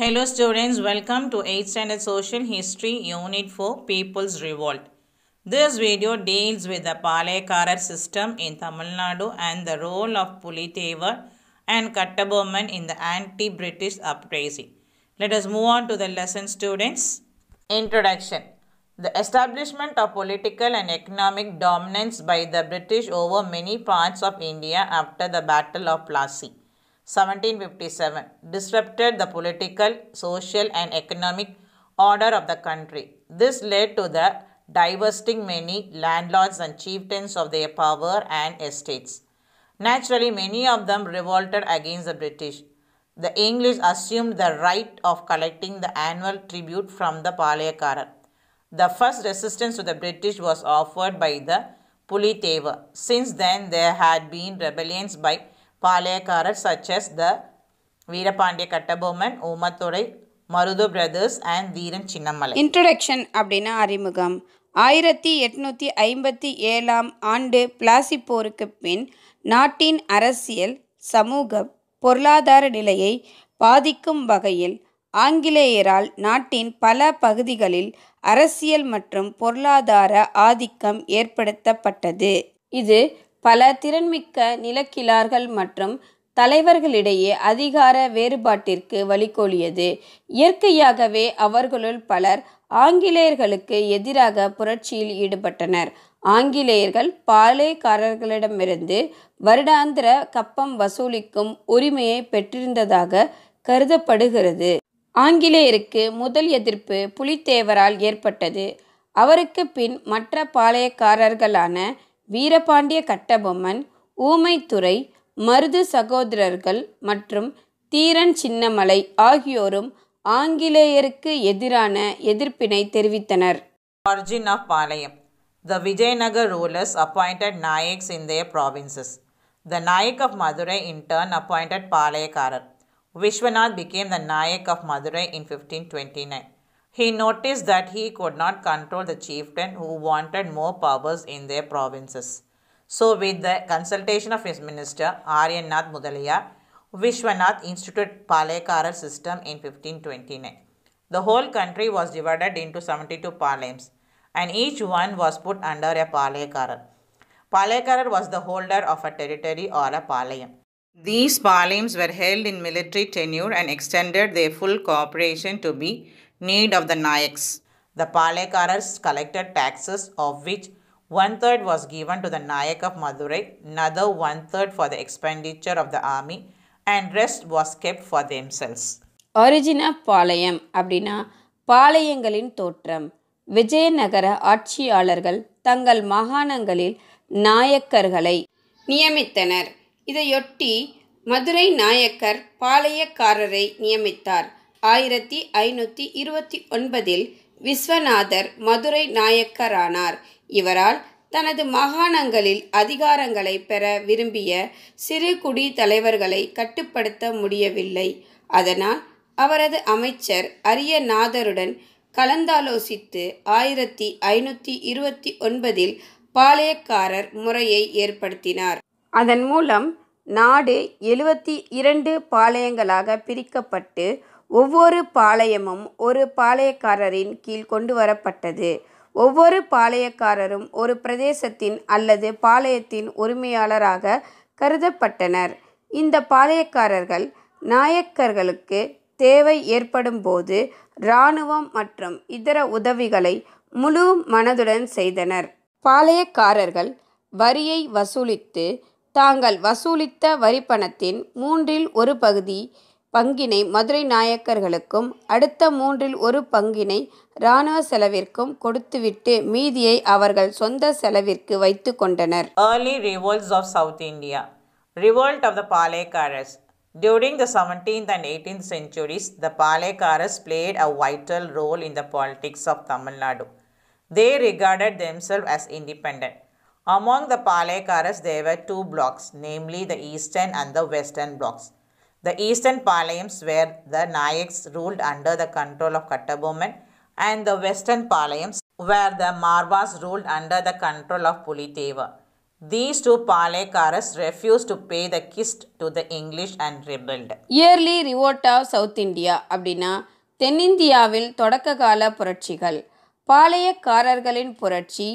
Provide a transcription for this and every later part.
Hello students, welcome to 8th Standard Social History Unit 4 People's Revolt. This video deals with the Palekkarar system in Tamil Nadu and the role of Pulitevar and Kattaboman in the anti-British uprising. Let us move on to the lesson students. Introduction The establishment of political and economic dominance by the British over many parts of India after the Battle of Plassey 1757 disrupted the political, social and economic order of the country. This led to the divesting many landlords and chieftains of their power and estates. Naturally, many of them revolted against the British. The English assumed the right of collecting the annual tribute from the Palayakarar. The first resistance to the British was offered by the Puliteva. Since then, there had been rebellions by Palayakkarar such as the Veerapandya Kattaboman, Omathodai, Marudhu brothers and Dheeran Chinnamalai introduction அப்படின்னா அறிமுகம் ஆயிரத்தி எட்நூற்றி ஐம்பத்தி ஏழாம் ஆண்டு பிளாசி போருக்கு பின் நாட்டின் அரசியல் சமூக பொருளாதார நிலையை பாதிக்கும் வகையில் ஆங்கிலேயரால் நாட்டின் பல பகுதிகளில் அரசியல் மற்றும் பொருளாதார ஆதிக்கம் ஏற்படுத்தப்பட்டது இது பல திறன்மிக்க நிலக்கிழார்கள் மற்றும் தலைவர்களிடையே அதிகார வேறுபாட்டிற்கு வழிகோலியது இயற்கையாகவே அவர்களுள் பலர் ஆங்கிலேயர்களுக்கு எதிராக புரட்சியில் ஈடுபட்டனர் ஆங்கிலேயர்கள் பாலைக்காரர்களிடமிருந்து வருடாந்திர கப்பம் வசூலிக்கும் உரிமையை பெற்றிருந்ததாக கருதப்படுகிறது ஆங்கிலேயருக்கு முதல் எதிர்ப்பு புலித்தேவரால் ஏற்பட்டது அவருக்கு பின் மற்ற பாளையக்காரர்களான வீரபாண்டிய கட்டபொம்மன் ஊமைத்துறை மருது சகோதரர்கள் மற்றும் தீரன் சின்னமலை ஆகியோரும் ஆங்கிலேயருக்கு எதிரான எதிர்ப்பினை தெரிவித்தனர் origin of Palayam the Vijayanagar rulers appointed Nayaks in Indian provinces the Nayak of Madurai in turn appointed Palayakkarar Viswanath became the Nayak of Madurai in fifteen twenty nine He noticed that he could not control the chieftain who wanted more powers in their provinces. So, with the consultation of his minister Aryanath Mudaliya, Vishwanath instituted Palekara system in 1529. The whole country was divided into 72 palems and each one was put under a Palekarar. Palekarar was the holder of a territory or a palayam. These palems were held in military tenure and extended their full cooperation to be need of the Nayaks. The Palekarars collected taxes of which one-third was given to the Nayak of Madurai, another one-third for the expenditure of the army and rest was kept for themselves. Origin of Palayam அப்படின்னா பாளையங்களின் தோற்றம் விஜயநகர ஆட்சியாளர்கள் தங்கள் மாகாணங்களில் நாயக்கர்களை நியமித்தனர் இதையொட்டி மதுரை நாயக்கர் பாளையக்காரரை நியமித்தார் ஆயிரத்தி ஐநூற்றி இருபத்தி ஒன்பதில் விஸ்வநாதர் மதுரை நாயக்கரானார் இவரால் தனது மாகாணங்களில் அதிகாரங்களை பெற விரும்பிய சிறு குடி தலைவர்களை கட்டுப்படுத்த முடியவில்லை அதனால் அவரது அமைச்சர் அரியநாதருடன் கலந்தாலோசித்து ஆயிரத்தி ஐநூற்றி இருபத்தி ஒன்பதில் பாளையக்காரர் முறையை ஏற்படுத்தினார் அதன் மூலம் நாடு எழுபத்தி இரண்டு பாளையங்களாக பிரிக்கப்பட்டு ஒவ்வொரு பாளையமும் ஒரு பாளையக்காரரின் கீழ் கொண்டு வரப்பட்டது ஒவ்வொரு பாளையக்காரரும் ஒரு பிரதேசத்தின் அல்லது பாளையத்தின் உரிமையாளராக கருதப்பட்டனர் இந்த பாளையக்காரர்கள் நாயக்கர்களுக்கு தேவை ஏற்படும் போது இராணுவம் மற்றும் இதர உதவிகளை முழு மனதுடன் செய்தனர் பாளையக்காரர்கள் வரியை வசூலித்து தாங்கள் வசூலித்த வரிப்பணத்தின் மூன்றில் ஒரு பகுதி பங்கினை மதுரை நாயக்கர்களுக்கும் அடுத்த மூன்றில் ஒரு பங்கினை இராணுவ செலவிற்கும் கொடுத்துவிட்டு மீதியை அவர்கள் சொந்த செலவிற்கு வைத்து கொண்டனர் early revolts of South India revolt of the Palegars during the seventeenth and eighteenth centuries the Palegars played a vital role in the politics of Tamil Nadu they regarded themselves as independent among the Palegars there were two blocks namely the eastern and the western blocks The eastern palayams were the Nayaks ruled under the control of Kattaboman and the western palayams were the Marvas ruled under the control of Puliteva. These two Palekaras refused to pay the kist to the English and rebelled. Yearly revolt of South India அப்படின்னா தென்னிந்தியாவில் தொடக்க கால புரட்சிகள் பாளையக்காரர்களின் புரட்சி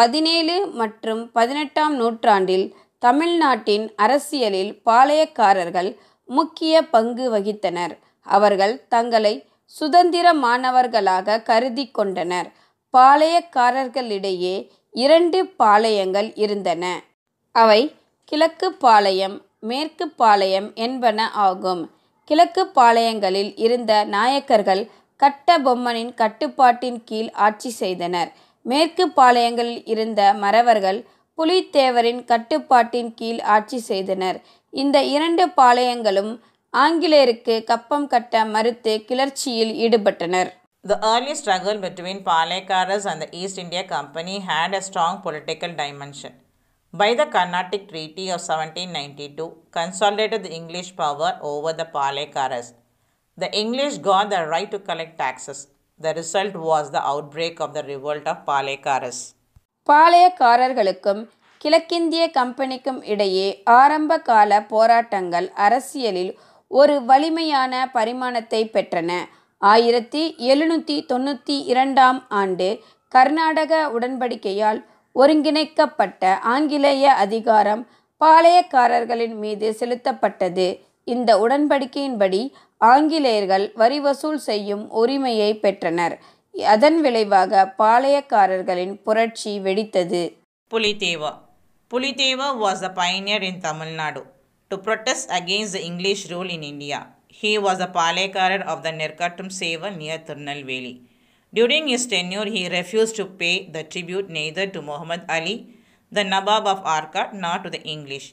பதினேழு மற்றும் பதினெட்டாம் நூற்றாண்டில் தமிழ்நாட்டின் அரசியலில் பாளையக்காரர்கள் முக்கிய பங்கு வகித்தனர் அவர்கள் தங்களை சுதந்திர மாணவர்களாக கருதி கொண்டனர் பாளையக்காரர்களிடையே இரண்டு பாளையங்கள் இருந்தன அவை கிழக்கு பாளையம் மேற்கு பாளையம் என்பன ஆகும் கிழக்கு பாளையங்களில் இருந்த நாயக்கர்கள் கட்டபொம்மனின் கட்டுப்பாட்டின் கீழ் ஆட்சி செய்தனர் மேற்கு பாளையங்களில் இருந்த மறவர்கள் புலித்தேவரின் கட்டுப்பாட்டின் கீழ் ஆட்சி செய்தனர் இந்த இரண்டு பாளையங்களும் ஆங்கிலேயருக்கு கப்பம் கட்ட மறுத்து கிளர்ச்சியில் ஈடுபட்டனர் The early struggle between Palekkaras and the East India Company had a strong political dimension. By the Carnatic Treaty of 1792, consolidated the English power over the Palekkaras. The English got the right to collect taxes. The result was the outbreak of the revolt of Palekkaras. பாளையக்காரர்களுக்கும் கிழக்கிந்திய கம்பெனிக்கும் இடையே ஆரம்ப கால போராட்டங்கள் அரசியலில் ஒரு வலிமையான பரிமாணத்தை பெற்றன ஆயிரத்தி எழுநூற்றி தொண்ணூற்றி இரண்டாம் ஆண்டு கர்நாடக உடன்படிக்கையால் ஒருங்கிணைக்கப்பட்ட ஆங்கிலேய அதிகாரம் பாளையக்காரர்களின் மீது செலுத்தப்பட்டது இந்த உடன்படிக்கையின்படி ஆங்கிலேயர்கள் வரி வசூல் செய்யும் உரிமையை பெற்றனர் அதன் விளைவாக பாளையக்காரர்களின் புரட்சி வெடித்தது புலிதேவா Puliteva was a pioneer in Tamil Nadu to protest against the English rule in India. He was a palekarar of the Nerkattum Seva near Tirunelveli. During his tenure, he refused to pay the tribute neither to Muhammad Ali, the Nawab of Arcot, nor to the English.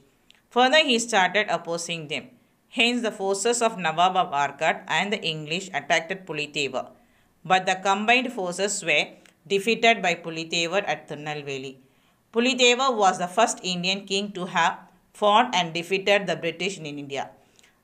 Further, he started opposing them. Hence, the forces of Nawab of Arcot and the English attacked Puliteva. But the combined forces were defeated by Puliteva at Tirunelveli. Pulideva was the first Indian king to have fought and defeated the British in India.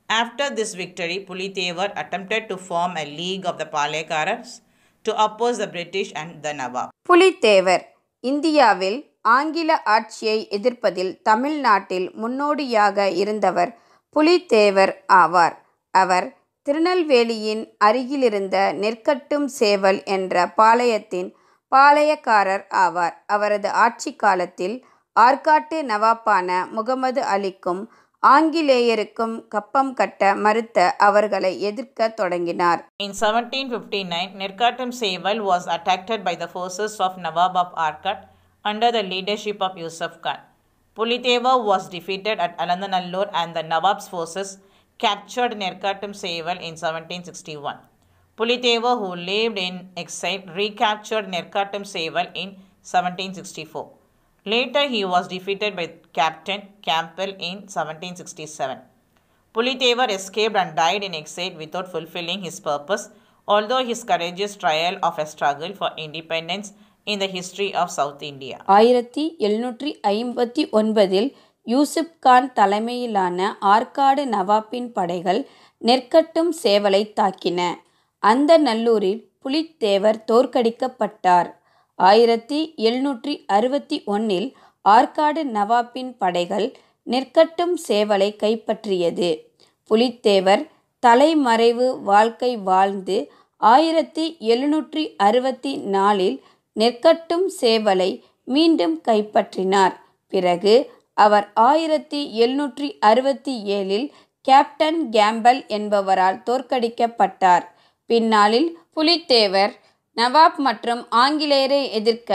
After this victory, Pulitewar attempted to form a league of the Palekaras to oppose the British and the Nawab. Pulithevar இந்தியாவில் ஆங்கில ஆட்சியை எதிர்ப்பதில் தமிழ்நாட்டில் முன்னோடியாக இருந்தவர் புலித்தேவர் ஆவார் அவர் திருநெல்வேலியின் அருகிலிருந்த நெற்கட்டும் சேவல் என்ற பாளையத்தின் பாளையக்காரர் ஆவார் அவரது ஆட்சி காலத்தில் ஆற்காட்டு நவாப்பான முகமது அலிக்கும் ஆங்கிலேயருக்கும் கப்பம் கட்ட மறுத்த அவர்களை எதிர்க்க தொடங்கினார் in seventeen fifty nine Nerkattum Seval was attacked by the forces of Nawab of Arcot under the leadership of Yusuf Khan Puliteva was defeated at Alanthanallur and the Nawab's forces captured Nerkattum Seval in seventeen sixty one Puliteva, who lived in exile, recaptured Nerkattam Seval in 1764. Later, he was defeated by Captain Campbell in 1767. Puliteva escaped and died in exile without fulfilling his purpose, although his courageous trial of a struggle for independence in the history of South India. ஆயிரத்தி எழுநூற்றி ஐம்பத்தி ஒன்பதில் யூசுப் கான் தலைமையிலான ஆற்காடு நவாப்பின் படைகள் நெற்கட்டும் சேவலை தாக்கின அந்த நல்லூரில் புலித்தேவர் தோற்கடிக்கப்பட்டார். ஆயிரத்தி எழுநூற்றி அறுபத்தி ஒன்றில் ஆற்காடு நவாபின் படைகள் நெற்கட்டும் சேவலை கைப்பற்றியது. புலித்தேவர் தலைமறைவு வாழ்க்கை வாழ்ந்து ஆயிரத்தி எழுநூற்றி அறுபத்தி நாலில் நெற்கட்டும் சேவலை மீண்டும் கைப்பற்றினார். பிறகு அவர் ஆயிரத்தி எழுநூற்றி அறுபத்தி ஏழில் கேப்டன் கேம்பல் என்பவரால் தோற்கடிக்கப்பட்டார். பின்னாளில் புலித்தேவர் நவாப் மற்றும் ஆங்கிலேயரை எதிர்க்க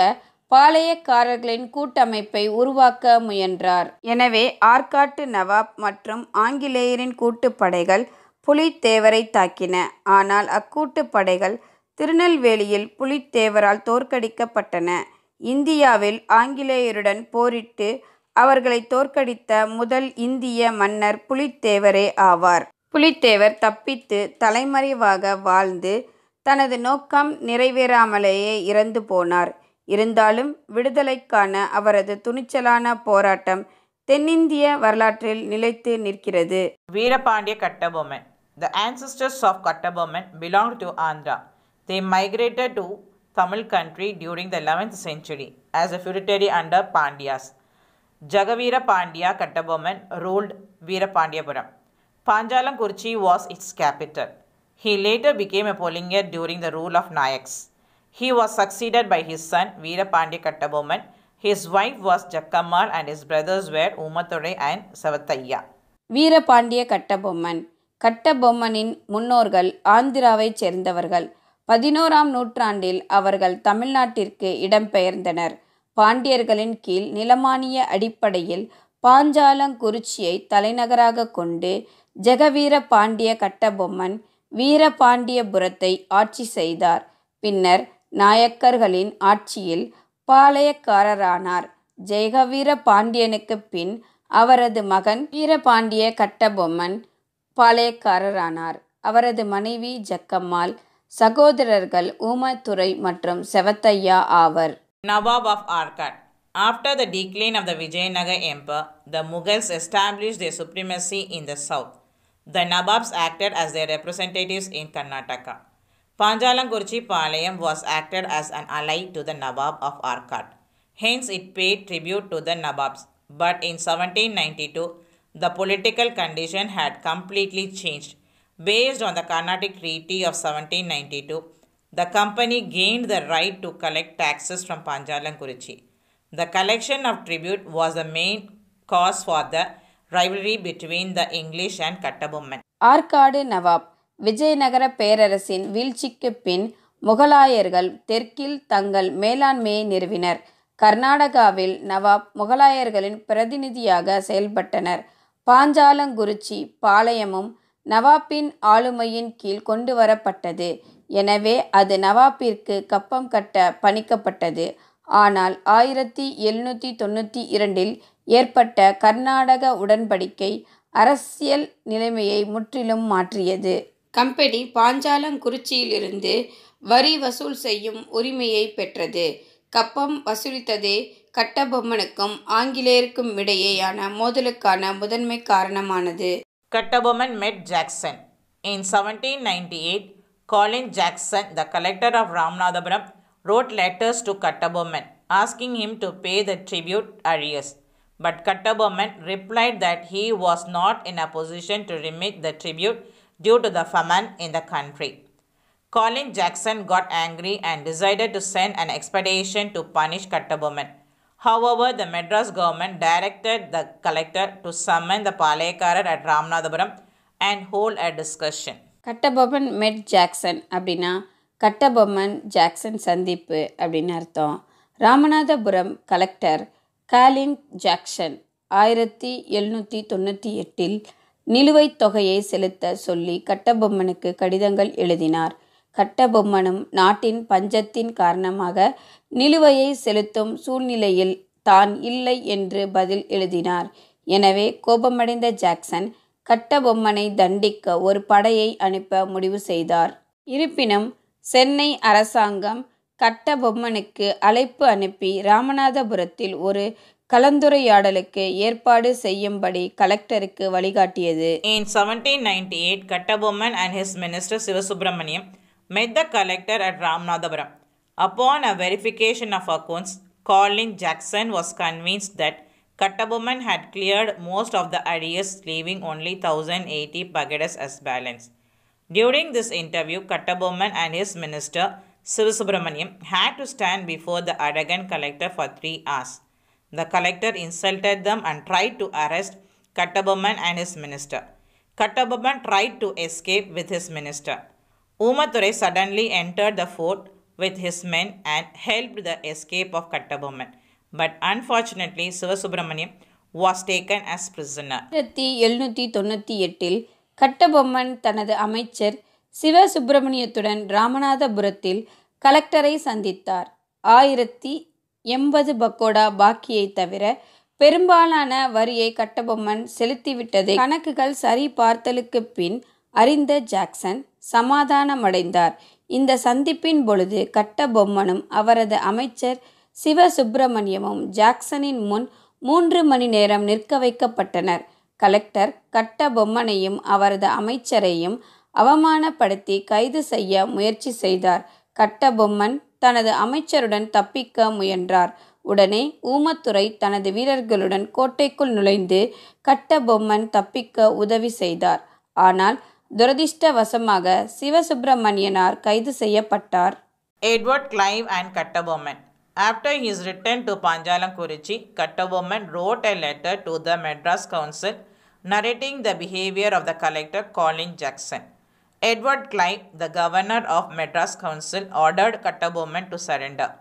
பாளையக்காரர்களின் கூட்டமைப்பை உருவாக்க முயன்றார் எனவே ஆற்காட்டு நவாப் மற்றும் ஆங்கிலேயரின் கூட்டுப்படைகள் புலித்தேவரை தாக்கின ஆனால் அக்கூட்டுப்படைகள் திருநெல்வேலியில் புலித்தேவரால் தோற்கடிக்கப்பட்டன இந்தியாவில் ஆங்கிலேயருடன் போரிட்டு அவர்களை தோற்கடித்த முதல் இந்திய மன்னர் புலித்தேவரே ஆவார் புலித்தேவர் தப்பித்து தலைமறைவாக வாழ்ந்து தனது நோக்கம் நிறைவேறாமலேயே இறந்து போனார் இருந்தாலும் விடுதலைக்கான அவரது துணிச்சலான போராட்டம் தென்னிந்திய வரலாற்றில் நிலைத்து நிற்கிறது Veerapandya Kattabomman the ancestors of Kattabomman belong to Andhra they migrated to Tamil country during the eleventh century as a feudatory under Pandyas Jagaveera Pandya Kattabomman ruled Veerapandiyapuram Panjalankurchi was its capital. He later became a Polingate during the rule of Nayaks. He was succeeded by his son Veerapandya Kattaboman. His wife was Jakkamal and his brothers were Umathurai and Savathaiya. Veerapandya Kattabomman கட்டபொம்மனின் முன்னோர்கள் ஆந்திராவைச் சேர்ந்தவர்கள் பதினோராம் நூற்றாண்டில் அவர்கள் தமிழ்நாட்டிற்கு இடம்பெயர்ந்தனர் பாண்டியர்களின் கீழ் நிலமானிய அடிப்படையில் பாஞ்சாலங்குறிச்சியை தலைநகராக கொண்டு ஜெகவீர பாண்டிய கட்டபொம்மன் வீரபாண்டியபுரத்தை ஆட்சி செய்தார் பின்னர் நாயக்கர்களின் ஆட்சியில் பாளையக்காரரானார் ஜெகவீர பாண்டியனுக்கு பின் அவரது மகன் வீரபாண்டிய கட்டபொம்மன் பாளையக்காரரானார் அவரது மனைவி ஜக்கம்மாள் சகோதரர்கள் ஊமத்துறை மற்றும் செவத்தையா ஆவர் Nawab of Arcot after the decline of the Vijayanagar empire the Mughals establish the supremacy in the south The Nababs acted as their representatives in Karnataka. Panjalankurchi Palayam was acted as an ally to the Nabab of Arcot. Hence, it paid tribute to the Nababs. But in 1792, the political condition had completely changed. Based on the Carnatic Treaty of 1792, the company gained the right to collect taxes from Panjalankurchi. The collection of tribute was the main cause for the rivalry between the English and Kattabomman. Arcot Nawab Vijayanagara பேரரசின் வீழ்ச்சிக்கு பின் முகலாயர்கள் தெற்கில் தங்கள் மேலாண்மையை நிறுவினர் கர்நாடகாவில் நவாப் முகலாயர்களின் பிரதிநிதியாக செயல்பட்டனர் பாஞ்சாலங்குறிச்சி பாளையமும் நவாப்பின் ஆளுமையின் கீழ் கொண்டு வரப்பட்டது எனவே அது நவாப்பிற்கு கப்பம் கட்ட பணிக்கப்பட்டது ஆனால் ஆயிரத்தி எழுநூற்றி தொண்ணூற்றி இரண்டில் ஏற்பட்ட கர்நாடக உடன்படிக்கை அரசியல் நிலைமையை முற்றிலும் மாற்றியது கம்பெனி பாஞ்சாலங்குறிச்சியிலிருந்து வரி வசூல் செய்யும் உரிமையை பெற்றது கப்பம் வசூலித்ததே கட்டபொம்மனுக்கும் ஆங்கிலேயருக்கும் இடையேயான மோதலுக்கான முதன்மை காரணமானது Kattabomman met Jackson in seventeen ninety eight Colin Jackson the collector of Ramanathapuram wrote letters to Kattabomman asking him to pay the tribute arrears. But Kattaboman replied that he was not in a position to remit the tribute due to the famine in the country. Colin Jackson got angry and decided to send an expedition to punish Kattaboman. However, the Madras government directed the collector to summon the Palayakarar at Ramnadapuram and hold a discussion. Kattabomman met Jackson. அப்படின்னா Kattabomman Jackson, Sandip அப்படின்னு அர்த்தம் collector. காலின் Jackson ஆயிரத்தி எழுநூற்றி தொண்ணூற்றி எட்டில் நிலுவைத் தொகையை செலுத்த சொல்லி கட்டபொம்மனுக்கு கடிதங்கள் எழுதினார் கட்டபொம்மனும் நாட்டின் பஞ்சத்தின் காரணமாக நிலுவையை செலுத்தும் சூழ்நிலையில் தான் இல்லை என்று பதில் எழுதினார் எனவே கோபமடைந்த ஜாக்சன் கட்டபொம்மனை தண்டிக்க ஒரு படையை அனுப்ப முடிவு செய்தார் இருப்பினும் சென்னை அரசாங்கம் கட்டபொம்மனுக்கு அழைப்பு அனுப்பி ராமநாதபுரத்தில் ஒரு கலந்துரையாடலுக்கு ஏற்பாடு செய்யும்படி கலெக்டருக்கு வழிகாட்டியது in seventeen ninety eight Kattabomman and his minister Sivasubramaniam met the collector at Ramnadapuram. Upon a verification of accounts, Colin Jackson was convinced that Kattaboman had cleared most of the areas, leaving only 1080 pagadas as balance. During this interview, Kattaboman and his minister Sivasubramaniam had to stand before the arrogant collector for three hours. The collector insulted them and tried to arrest Kattabaman and his minister. Kattabaman tried to escape with his minister. Umathore suddenly entered the fort with his men and helped the escape of Kattabaman. But unfortunately, Sivasubramaniam was taken as prisoner. சிவசுப்பிரமணியத்துடன் ராமநாதபுரத்தில் கலெக்டரை சந்தித்தார் ஆயிரத்தி எண்பது பக்கோடா பாக்கியை தவிர பெரும்பாலான வரியை கட்டபொம்மன் செலுத்திவிட்டதை கணக்குகள் சரி பார்த்தலுக்கு பின் அறிந்த ஜாக்சன் சமாதானமடைந்தார் இந்த சந்திப்பின் பொழுது கட்டபொம்மனும் அவரது அமைச்சர் சிவசுப்பிரமணியமும் ஜாக்சனின் முன் மூன்று மணி நேரம் நிற்க வைக்கப்பட்டனர் கலெக்டர் கட்டபொம்மனையும் அவரது அமைச்சரையும் அவமானப்படுத்தி கைது செய்ய முயற்சி செய்தார் கட்டபொம்மன் தனது அமைச்சருடன் தப்பிக்க முயன்றார் உடனே ஊமத்துறை தனது வீரர்களுடன் கோட்டைக்குள் நுழைந்து கட்டபொம்மன் தப்பிக்க உதவி செய்தார் ஆனால் துரதிர்ஷ்டவசமாக சிவசுப்பிரமணியனார் கைது செய்யப்பட்டார் Edward Clive and Kattabomman After his return to Panjalamkurichi, Kattabomman wrote a letter to the Madras council narrating the behaviour of the collector Colin Jackson Edward Clive, the governor of Madras Council, ordered Kattabomman to surrender.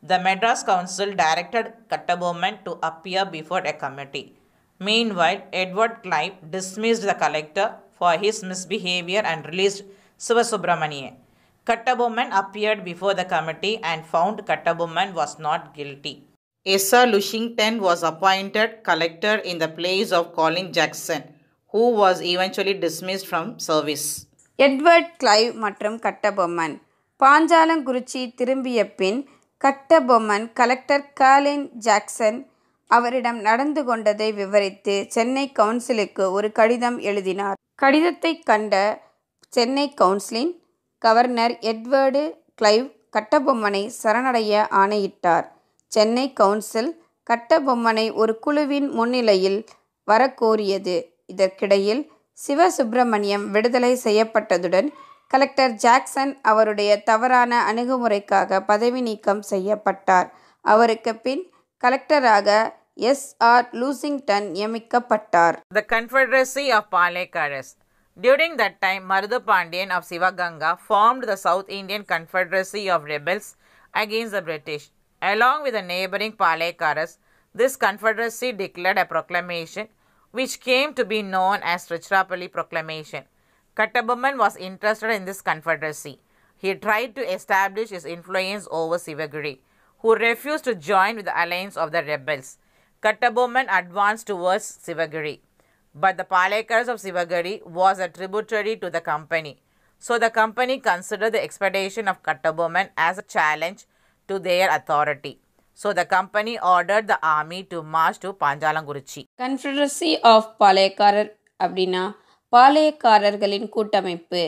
The Madras Council directed Kattabomman to appear before a committee. Meanwhile, Edward Clive dismissed the collector for his misbehavior and released Sivasubramanian. Kattabomman appeared before the committee and found Kattabomman was not guilty. Asa Lushington was appointed collector in the place of Colin Jackson, who was eventually dismissed from service. Edward Clive மற்றும் கட்டபொம்மன் பாஞ்சாலங்குறிச்சி திரும்பிய பின் Kattabomman collector Colin Jackson அவரிடம் நடந்து கொண்டதை விவரித்து சென்னை கவுன்சிலுக்கு ஒரு கடிதம் எழுதினார் கடிதத்தை கண்ட சென்னை கவுன்சிலின் கவர்னர் எட்வர்டு கிளைவ் கட்டபொம்மனை சரணடைய ஆணையிட்டார் சென்னை கவுன்சில் கட்டபொம்மனை ஒரு குழுவின் முன்னிலையில் வரக்கோரியது இதற்கிடையில் சிவசுப்பிரமணியம் விடுதலை செய்யப்பட்டதுடன் கலெக்டர் ஜாக்சன் அவருடைய தவறான அணுகுமுறைக்காக பதவி நீக்கம் செய்யப்பட்டார் அவருக்கு பின் கலெக்டராக எஸ் ஆர் லூசிங்டன் நியமிக்கப்பட்டார் the confederacy of Palegars during that time Marudhu Pandiyan of Sivaganga formed the South Indian confederacy of rebels against the British along with neighbouring Palegars this confederacy declared a proclamation which came to be known as Trichinopoli Proclamation. Kattaboman was interested in this confederacy. He tried to establish his influence over Sivagiri, who refused to join with the alliance of the rebels. Kattaboman advanced towards Sivagiri. But the Palekars of Sivagiri was a tributary to the company. So the company considered the expedition of Kattaboman as a challenge to their authority. So the company order the army to march to Panchalankurichi Confederacy of Palayakkarar அப்படின்னா பாளையக்காரர்களின் கூட்டமைப்பு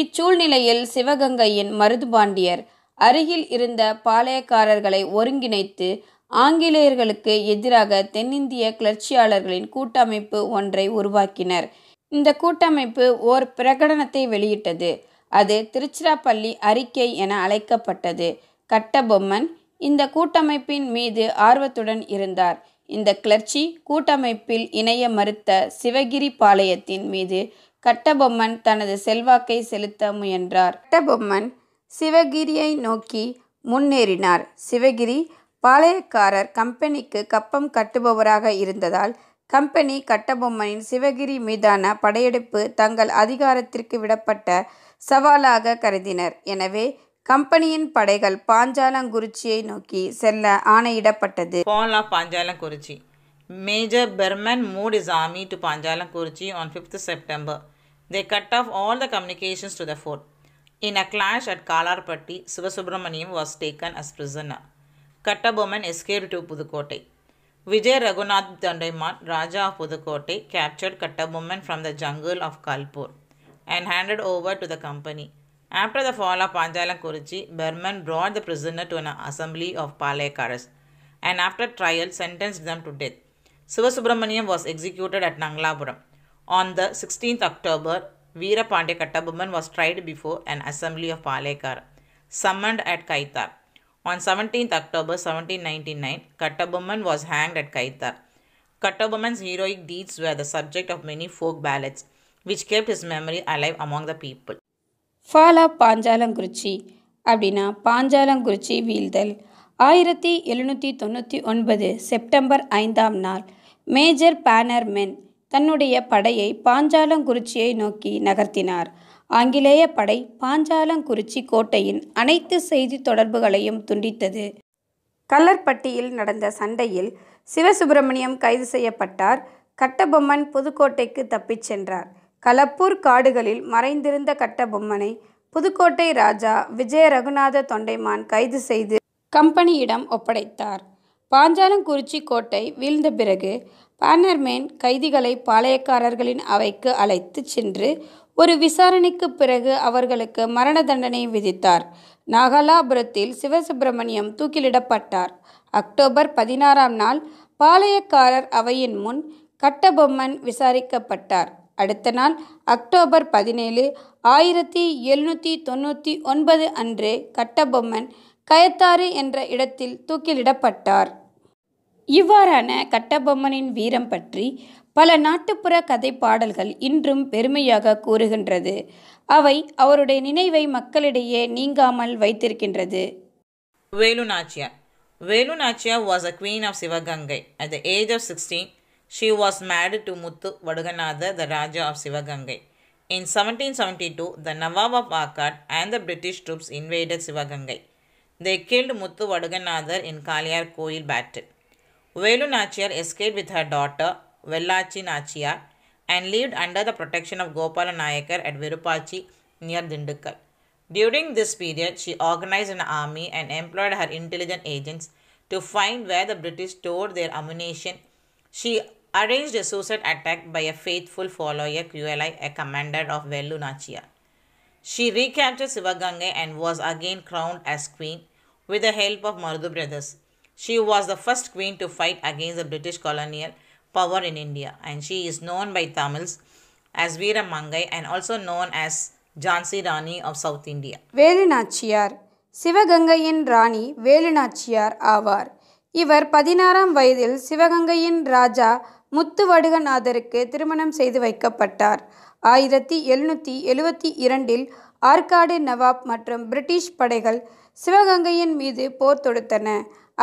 இச்சூழ்நிலையில் சிவகங்கையின் மருதுபாண்டியர் அருகில் இருந்த பாளையக்காரர்களை ஒருங்கிணைத்து ஆங்கிலேயர்களுக்கு எதிராக தென்னிந்திய கிளர்ச்சியாளர்களின் கூட்டமைப்பு ஒன்றை உருவாக்கினர் இந்த கூட்டமைப்பு ஓர் பிரகடனத்தை வெளியிட்டது அது திருச்சிராப்பள்ளி அறிக்கை என அழைக்கப்பட்டது கட்டபொம்மன் இந்த கூட்டமைப்பின் மீது ஆர்வத்துடன் இருந்தார் இந்த கிளர்ச்சி கூட்டமைப்பில் இணைய மறுத்த சிவகிரி பாளையத்தின் மீது கட்டபொம்மன் தனது செல்வாக்கை செலுத்த முயன்றார் கட்டபொம்மன் சிவகிரியை நோக்கி முன்னேறினார் சிவகிரி பாளையக்காரர் கம்பெனிக்கு கப்பம் கட்டுபவராக இருந்ததால் கம்பெனி கட்டபொம்மனின் சிவகிரி மீதான படையெடுப்பு தங்கள் அதிகாரத்திற்கு விடப்பட்ட சவாலாக கருதினர் எனவே கம்பெனியின் படைகள் பாஞ்சாலங்குறிச்சியை நோக்கி செல்ல ஆணையிடப்பட்டது fall of Panchalankurichi major Bannerman moved his army to Panchalankurichi on fifth September they cut off all the communications to the fort in a clash at Kallarpatti Sivasubramaniam was taken as prisoner Kattabomman escape to Pudukkottai Vijay Raghunath Thondaiman raja of Pudukkottai captured Kattabomman from the jungle of Kalapur and handed over to the company After the fall of Panjala Kurichi, Burman brought the prisoner to an assembly of Palaykaras, and after trial sentenced them to death. Sivasubramaniam was executed at Nangalapuram. On the 16th October, Veera Pandya Kattabomman was tried before an assembly of Palaykar summoned at Kaitar. On 17th October 1799, Kattabomman was hanged at Kaitar. Kattabomman's heroic deeds were the subject of many folk ballads, which kept his memory alive among the people. Fall of Panchalankurichi அப்படின்னா பாஞ்சாலங்குறிச்சி வீழ்தல் ஆயிரத்தி எழுநூற்றி தொண்ணூற்றி ஒன்பது September ஐந்தாம் நாள் major பேனர்மென் தன்னுடைய படையை பாஞ்சாலங்குறிச்சியை நோக்கி நகர்த்தினார் ஆங்கிலேய படை பாஞ்சாலங்குறிச்சி கோட்டையின் அனைத்து செய்தி தொடர்புகளையும் துண்டித்தது கல்லற்பட்டியில் நடந்த சண்டையில் சிவசுப்பிரமணியம் கைது செய்யப்பட்டார் கட்டபொம்மன் புதுக்கோட்டைக்கு தப்பிச் சென்றார் கலப்பூர் காடுகளில் மறைந்திருந்த கட்டபொம்மனை புதுக்கோட்டை ராஜா விஜய ரகுநாத தொண்டைமான் கைது செய்து கம்பெனியிடம் ஒப்படைத்தார் பாஞ்சாலங்குறிச்சி கோட்டை வீழ்ந்த பிறகு பேனர்மேன் கைதிகளை பாளையக்காரர்களின் அவைக்கு அழைத்து சென்று ஒரு விசாரணைக்கு பிறகு அவர்களுக்கு மரண தண்டனை விதித்தார் நாகலாபுரத்தில் சிவசுப்பிரமணியம் தூக்கிலிடப்பட்டார் அக்டோபர் பதினாறாம் நாள் பாளையக்காரர் அவையின் முன் கட்டபொம்மன் விசாரிக்கப்பட்டார் அடுத்த நாள் அக்டோபர் பதினேழு ஆயிரத்தி எழுநூற்றி தொண்ணூற்றி ஒன்பது அன்று கட்டபொம்மன் கயத்தாறு என்ற இடத்தில் தூக்கிலிடப்பட்டார் இவ்வாறான கட்டபொம்மனின் வீரம் பற்றி பல நாட்டுப்புற கதை பாடல்கள் இன்றும் பெருமையாக கூறுகின்றது அவை அவருடைய நினைவை மக்களிடையே நீங்காமல் வைத்திருக்கின்றது Velu Nachiyar Velu Nachiyar was a queen of Sivagangai at the age of sixteen She was married to Muthu Vaduganatha, the Raja of Sivagangai. In 1772, the Nawab of Akkad and the British troops invaded Sivagangai. They killed Muthu Vaduganather in Kaliyar Koil battle. Velu Nachiyar escaped with her daughter Vellachi Nachiyar and lived under the protection of Gopala Nayakar at Virupachi near Dindukal. During this period, she organized an army and employed her intelligent agents to find where the British stored their ammunition she arranged a suicide attack by a faithful follower Qli, a commander of Velu Nachia. She recaptured Sivaganga and was again crowned as queen with the help of Marudu brothers. She was the first queen to fight against the British colonial power in India and she is known by Tamils as Veera Mangai and also known as Jansi Rani of South India. Velu Nachiyar Rani, Velu Nachiyar Avar. இவர் பதினாறாம் வயதில் சிவகங்கையின் ராஜா முத்துவடுகநாதருக்கு திருமணம் செய்து வைக்கப்பட்டார் ஆயிரத்தி எழுநூற்றி எழுவத்தி இரண்டில் ஆற்காடு நவாப் மற்றும் பிரிட்டிஷ் படைகள் சிவகங்கையின் மீது போர் தொடுத்தன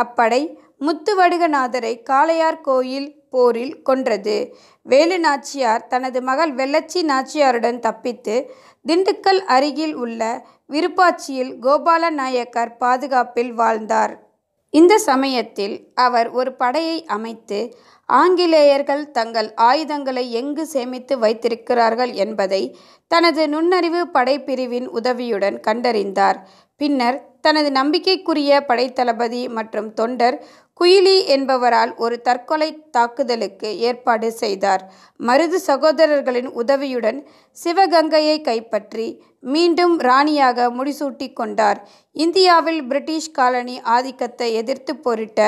அப்படை முத்துவடுகநாதரை காளையார் கோயில் போரில் கொன்றது வேலு நாச்சியார் தனது மகள் வெள்ளச்சி நாச்சியாருடன் தப்பித்து திண்டுக்கல் அருகில் உள்ள விருப்பாட்சியில் கோபால நாயக்கர் பாதுகாப்பில் வாழ்ந்தார் இந்த சமயத்தில் அவர் ஒரு படையை அமைத்து ஆங்கிலேயர்கள் தங்கள் ஆயுதங்களை எங்கு சேமித்து வைத்திருக்கிறார்கள் என்பதை தனது நுண்ணறிவு படைப்பிரிவின் உதவியுடன் கண்டறிந்தார் பின்னர் தனது நம்பிக்கைக்குரிய படைத்தளபதி மற்றும் தொண்டர் குயிலி என்பவரால் ஒரு தற்கொலை தாக்குதலுக்கு ஏற்பாடு செய்தார் மருது சகோதரர்களின் உதவியுடன் சிவகங்கையை கைப்பற்றி மீண்டும் ராணியாக முடிசூட்டி கொண்டார் இந்தியாவில் பிரிட்டிஷ் காலனி ஆதிக்கத்தை எதிர்த்து போரிட்ட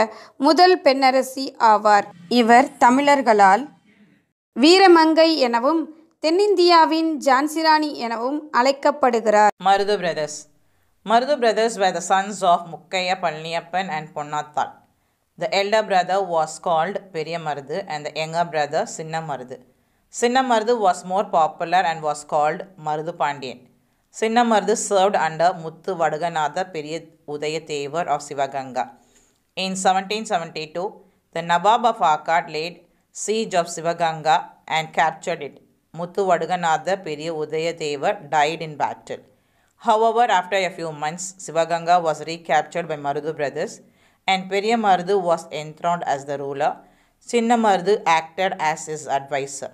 முதல் பெண்ணரசி ஆவார் இவர் தமிழர்களால் வீரமங்கை எனவும் தென்னிந்தியாவின் ஜான்சிராணி எனவும் அழைக்கப்படுகிறார் Marudhu brothers Marudhu brothers were the sons of Mookkaiah Palaniappan and Ponnathal The elder brother was called Periyamardu and the younger brother Sinnamardu. Sinnamardu was more popular and was called Marudu Pandian. Sinnamardu served under Muthu Vaduganatha Periya Udayathevar of Sivaganga. In 1772, the Nawab of Akkad laid siege of Sivaganga and captured it. Muthu Vaduganatha Periya Udayathevar died in battle. However, after a few months, Sivaganga was recaptured by Marudu brothers and Periyamardu was enthroned as the ruler. Sinnamardu acted as his advisor.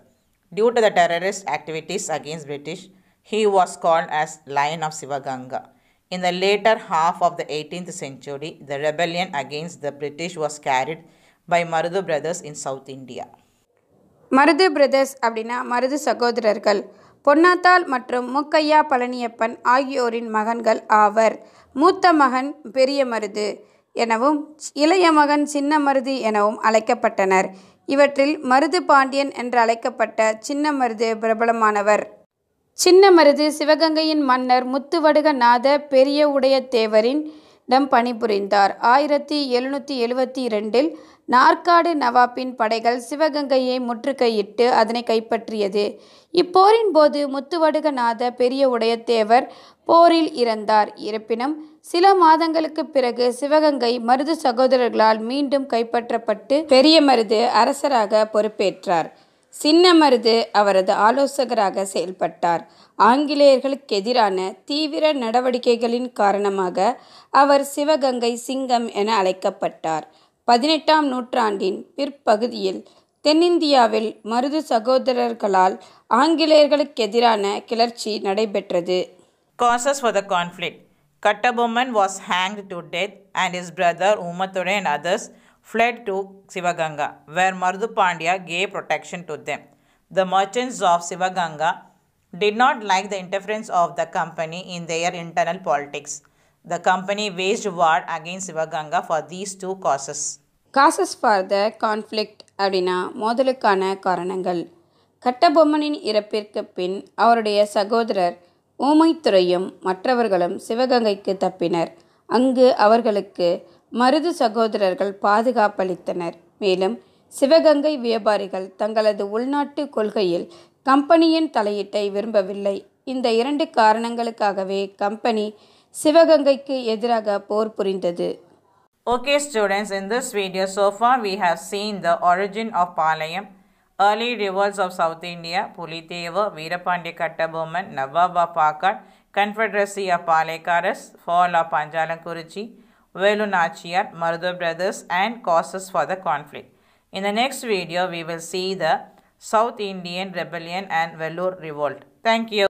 Due to the terrorist activities against British, he was called as Lion of Sivaganga. In the later half of the 18th century, the rebellion against the British was carried by Marudu brothers in South India. Marudhu brothers அப்படின்னா மருது சகோதரர்கள் பொன்னாத்தாள் மற்றும் முக்கையா பழனியப்பன் ஆகியோரின் மகன்கள் ஆவர் மூத்த மகன் பெரிய மருது எனவும் இளைய மகன் சின்ன மருது எனவும் அழைக்கப்பட்டனர் இவற்றில் மருது பாண்டியன் என்று அழைக்கப்பட்ட சின்ன மருது பிரபலமானவர் சின்ன மருது சிவகங்கையின் மன்னர் முத்துவடுகநாத பெரிய உடைய தேவரின் இடம் பணிபுரிந்தார் ஆயிரத்தி எழுநூற்றி எழுவத்தி இரண்டில் நாற்காடு நவாப்பின் படைகள் சிவகங்கையை முற்றுகையிட்டு அதனை கைப்பற்றியது இப்போரின் போது முத்துவடுகநாத பெரிய உடையத்தேவர் போரில் இறந்தார் இருப்பினும் சில மாதங்களுக்கு பிறகு சிவகங்கை மருது சகோதரர்களால் மீண்டும் கைப்பற்றப்பட்டு பெரிய மருது அரசராக பொறுப்பேற்றார் சின்ன மருது அவரது ஆலோசகராக செயல்பட்டார் ஆங்கிலேயர்களுக்கு எதிரான தீவிர நடவடிக்கைகளின் காரணமாக அவர் சிவகங்கை சிங்கம் என அழைக்கப்பட்டார் பதினெட்டாம் நூற்றாண்டின் பிற்பகுதியில் தென்னிந்தியாவில் மருது சகோதரர்களால் ஆங்கிலேயர்களுக்கு எதிரான கிளர்ச்சி நடைபெற்றது causes for the conflict Kattabomman was hang to death and his brother Oomathurai and others fled to Sivaganga where Marudhu Pandiya gave protection to them the merchants of Sivaganga did not like the interference of the company in their internal politics The company waged war against Sivaganga for these two causes. Causes for the conflict அப்படின்னா மோதலுக்கான காரணங்கள் கட்டபொம்மனின் இறப்பிற்கு பின் அவருடைய சகோதரர் ஊமைத்துறையும் மற்றவர்களும் சிவகங்கைக்கு தப்பினர் அங்கு அவர்களுக்கு மருது சகோதரர்கள் பாதுகாப்பளித்தனர் மேலும் சிவகங்கை வியாபாரிகள் தங்களது உள்நாட்டு கொள்கையில் கம்பெனியின் தலையீட்டை விரும்பவில்லை இந்த இரண்டு காரணங்களுக்காகவே company Okay students, in this video so far we have seen the origin of Palayam, early revolts of South India, Puliteva, Veerapandya Kattaboman, Nawab of Pakkad, Confederacy of Palaikaras, fall of Panjalankuruchi, Velu Nachiyar, Marudha brothers and causes for the conflict. In the next video we will see the South Indian Rebellion and Vellore Revolt. Thank you.